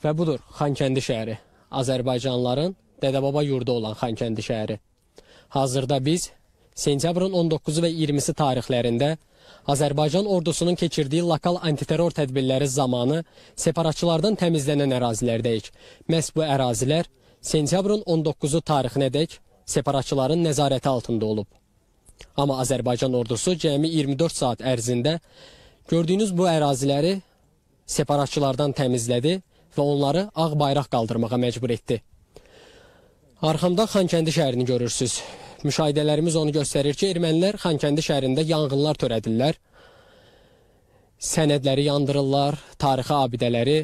Və budur Xankəndi şəhəri, Azərbaycanlıların dədəbaba yurdu olan Xankəndi şəhəri. Hazırda biz sentyabrın 19-u və 20-si tarixlərində Azərbaycan ordusunun keçirdiyi lokal antiterror tədbirləri zamanı separatçılardan təmizlənən ərazilərdəyik. Məhz bu ərazilər sentyabrın 19-u tarixinədək separatçıların nəzarəti altında olub. Amma Azərbaycan ordusu cəmi 24 saat ərzində gördüyünüz bu əraziləri separatçılardan təmizlədi və onları ağ bayraq qaldırmağa məcbur etdi. Arxamda Xankəndi şəhərini görürsüz. Müşahidələrimiz onu göstərir ki, ermənilər Xankəndi şəhərində yanğınlar törədirlər. Sənədləri yandırırlar, tarixi abidələri,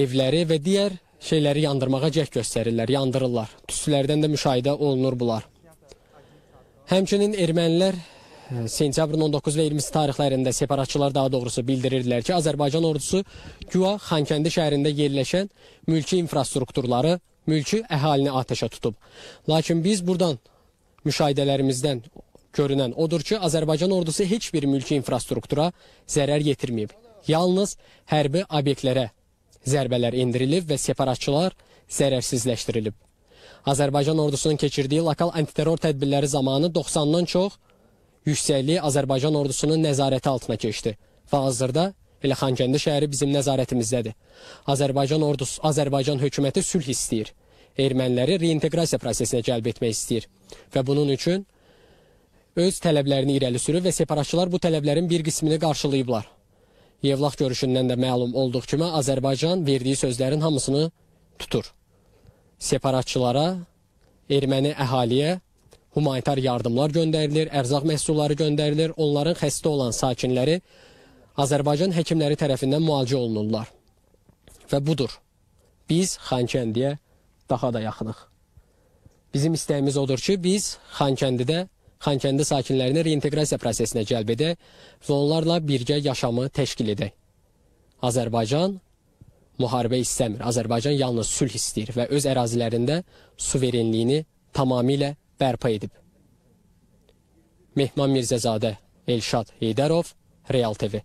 evləri və digər şeyləri yandırmağa cəhd göstərirlər, yandırırlar. Tüslərdən də müşahidə olunur bunlar. Həmçinin ermənilər sentyabrın 19 və 20 tarixlərində separatçılar daha doğrusu bildirirdilər ki, Azərbaycan ordusu Güya Xankəndi şəhərində yerləşən mülki infrastrukturları, mülki əhalini atəşə tutub. Lakin biz buradan müşahidələrimizdən görünən odur ki, Azərbaycan ordusu heç bir mülki infrastruktura zərər yetirməyib. Yalnız hərbi obyektlərə zərbələr endirilib və separatçılar zərərsizləşdirilib. Azərbaycan ordusunun keçirdiyi lokal antiterror tədbirləri zamanı 90-dan çox yüksəkliyi Azərbaycan ordusunun nəzarəti altına keçdi və hazırda elə Xankəndi şəhəri bizim nəzarətimizdədir. Azərbaycan ordusu, Azərbaycan hökuməti sülh istəyir. Erməniləri reinteqrasiya prosesinə cəlb etmək istəyir və bunun üçün öz tələblərini irəli sürür və separatçılar bu tələblərin bir qismini qarşılayıblar. Yevlax görüşündən də məlum olduq kimi Azərbaycan verdiyi sözlərin hamısını tutur. Separatçılara, erməni əhaliyə humanitar yardımlar göndərilir, ərzaq məhsulları göndərilir, onların xəstə olan sakinləri Azərbaycan həkimləri tərəfindən müalicə olunurlar. Və budur, biz Xankəndiyə daha da yaxınıq. Bizim istəyimiz odur ki, biz Xankəndidə Xankəndi sakinlərini reinteqrasiya prosesinə cəlb edək və onlarla birgə yaşamı təşkil edək. Azərbaycan müharibə istəmir. Azərbaycan yalnız sülh istəyir və öz ərazilərində suverenliyini tamamilə bərpa edib. Mehman Mirzəzadə, Elşad Heydərov, Real TV.